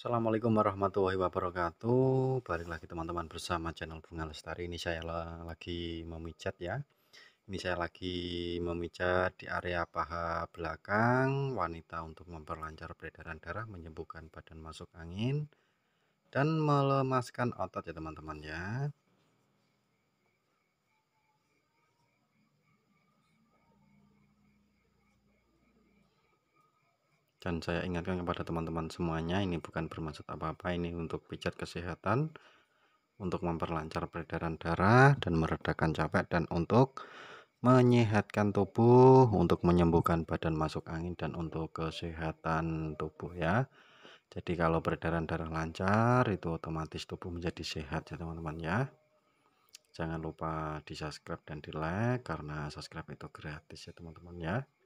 Assalamualaikum warahmatullahi wabarakatuh Balik lagi teman-teman bersama channel Bunga Lestari Ini saya lagi memijat ya Ini saya lagi memijat di area paha belakang Wanita untuk memperlancar peredaran darah Menyembuhkan badan masuk angin Dan melemaskan otot ya teman-teman ya Dan saya ingatkan kepada teman-teman semuanya, ini bukan bermaksud apa-apa, ini untuk pijat kesehatan, untuk memperlancar peredaran darah dan meredakan capek, dan untuk menyehatkan tubuh, untuk menyembuhkan badan masuk angin, dan untuk kesehatan tubuh ya. Jadi kalau peredaran darah lancar itu otomatis tubuh menjadi sehat ya teman-teman ya. Jangan lupa di subscribe dan di like karena subscribe itu gratis ya teman-teman ya.